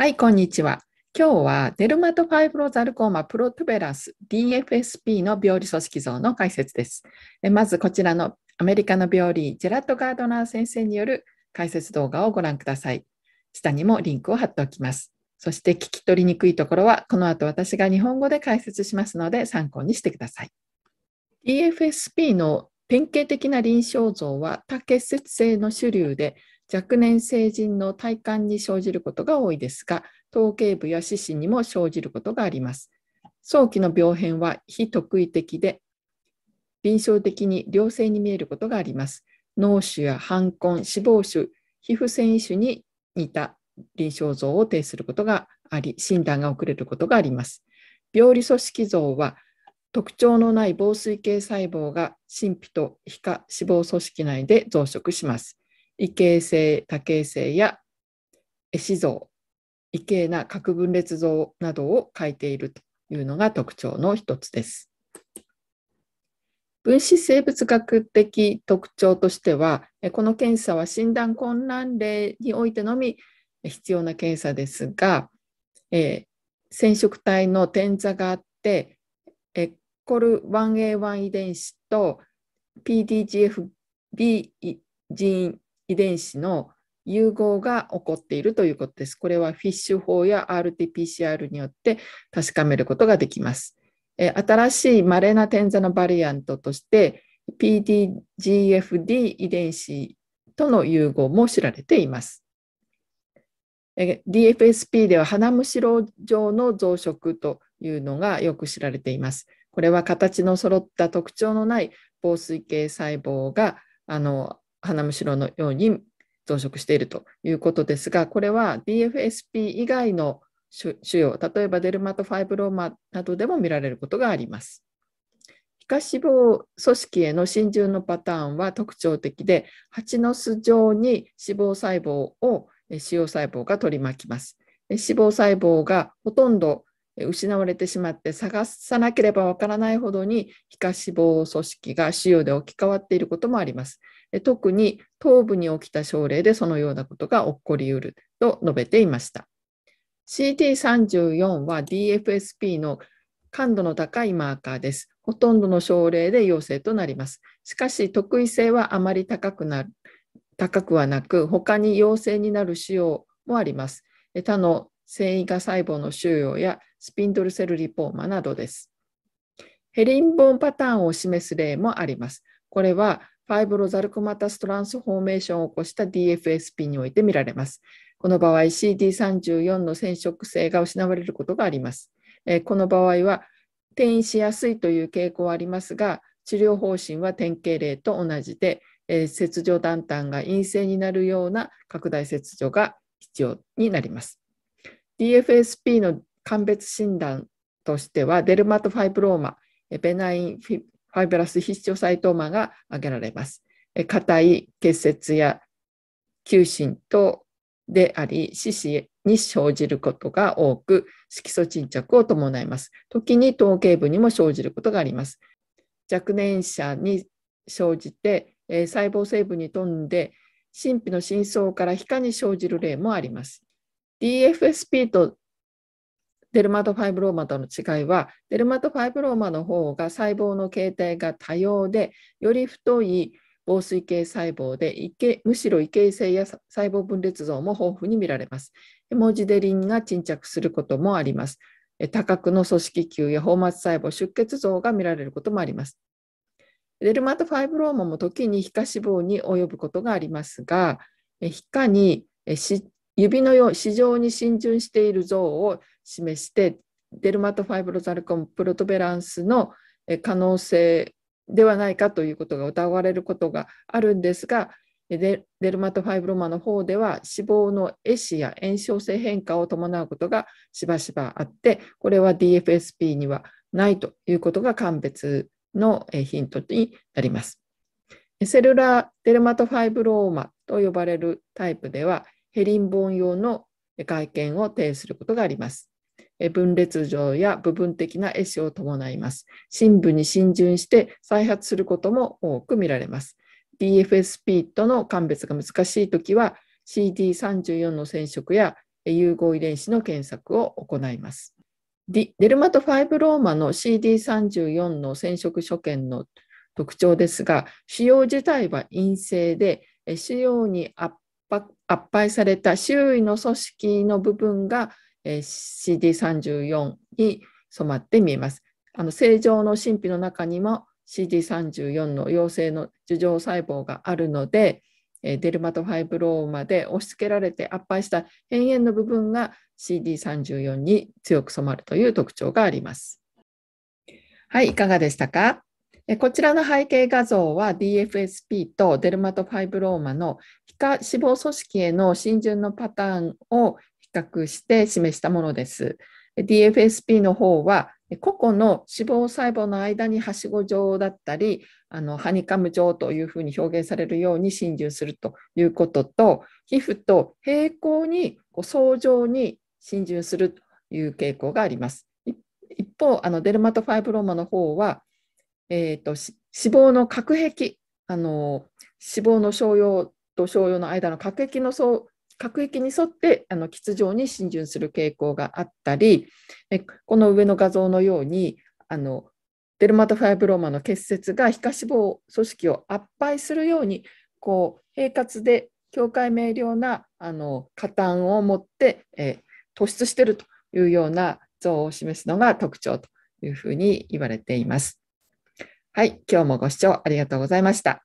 はい、こんにちは。今日はデルマトファイブロザルコーマプロトゥベラス DFSP の病理組織像の解説です。まずこちらのアメリカの病理ジェラット・ガードナー先生による解説動画をご覧ください。下にもリンクを貼っておきます。そして聞き取りにくいところはこの後私が日本語で解説しますので参考にしてください。DFSP の典型的な臨床像は多結節性の主流で若年成人の体感に生じることが多いですが、頭頸部や四肢にも生じることがあります。早期の病変は非特異的で、臨床的に良性に見えることがあります。脳腫や反根、脂肪腫、皮膚繊維腫に似た臨床像を呈することがあり、診断が遅れることがあります。病理組織像は特徴のない防水系細胞が神秘と皮下脂肪組織内で増殖します。異形成多形成や絵子像異形な核分裂像などを描いているというのが特徴の一つです。分子生物学的特徴としてはこの検査は診断困難例においてのみ必要な検査ですが、えー、染色体の点座があってエコル 1A1 遺伝子と PDGFB 人遺伝子の融合が起こっているということです。これはフィッシュ法や RT-PCR によって確かめることができます。新しい稀な点座のバリアントとして PDGFD 遺伝子との融合も知られています。DFSP では花むしろ状の増殖というのがよく知られています。これは形の揃った特徴のない防水系細胞があの花むしろのように増殖しているということですが、これは DFSP 以外の腫瘍、例えばデルマトファイブローマなどでも見られることがあります。皮下脂肪組織への浸潤のパターンは特徴的で、蜂の巣状に脂肪細胞を腫瘍細胞が取り巻きます。脂肪細胞がほとんど失われてしまって探さなければわからないほどに皮下脂肪組織が腫瘍で置き換わっていることもあります。特に頭部に起きた症例でそのようなことが起こりうると述べていました。CT34 は DFSP の感度の高いマーカーです。ほとんどの症例で陽性となります。しかし、特異性はあまり高くなる高くはなく、他に陽性になる腫瘍もあります。他の繊維が細胞の腫瘍やスピンドルセルリポーマなどです。ヘリンボーンパターンを示す例もあります。これはファイブロザルコマタストランスフォーメーションを起こした DFSP において見られます。この場合 CD34 の染色性が失われることがあります。この場合は転移しやすいという傾向はありますが、治療方針は典型例と同じで、切除断端が陰性になるような拡大切除が必要になります。DFSP の鑑別診断としては、デルマトファイブローマ、ベナインファイブラス必勝サイトーマが挙げられます。硬い結節や球心等であり、四肢に生じることが多く、色素沈着を伴います。時に頭頸部にも生じることがあります。若年者に生じて、細胞成分に富んで、神秘の深層から皮下に生じる例もあります。DFSP とデルマトファイブローマとの違いは、デルマトファイブローマの方が細胞の形態が多様で、より太い防水系細胞で、むしろ異形性や細胞分裂像も豊富に見られます。ヘモジデリンが沈着することもあります。多角の組織球や泡末細胞、出血像が見られることもあります。デルマトファイブローマも時に皮下脂肪に及ぶことがありますが、皮下に指のよう、市場に浸潤している像を示してデルマトファイブロザルコンプロトベランスの可能性ではないかということが疑われることがあるんですがデルマトファイブロマの方では脂肪の壊死や炎症性変化を伴うことがしばしばあってこれは DFSP にはないということが鑑別のヒントになります。セルラーデルマトファイブローマと呼ばれるタイプではヘリンボン用の外見を呈することがあります。分裂上や部分的な壊死を伴います。深部に浸潤して再発することも多く見られます。DFSP との鑑別が難しいときは CD34 の染色や融合遺伝子の検索を行います。デルマトファイブローマの CD34 の染色所見の特徴ですが、腫瘍自体は陰性で、腫瘍に圧迫圧された周囲の組織の部分がえー、CD34 に染まって見えます。あの正常の神秘の中にも CD34 の陽性の樹状細胞があるので、えー、デルマトファイブローマで押し付けられて圧迫した辺縁の部分が CD34 に強く染まるという特徴があります。はい、いかがでしたかこちらの背景画像は DFSP とデルマトファイブローマの皮下脂肪組織への浸潤のパターンを較して示したものです。DFSP の方は個々の脂肪細胞の間にはしご状だったりあのハニカム状というふうに表現されるように浸入するということと皮膚と平行に相乗に浸入するという傾向があります。一方あのデルマトファイブローマの方は、えーと脂肪の隔壁あの脂肪の商用と商用の間の隔壁の相各域に沿ってあの筒状に浸潤する傾向があったり、この上の画像のようにあのデルマトファイブローマの結節が皮下脂肪組織を圧迫するようにこう平滑で境界明瞭なあの加担を持って、え突出しているというような像を示すのが特徴というふうに言われています。はい、今日もご視聴ありがとうございました。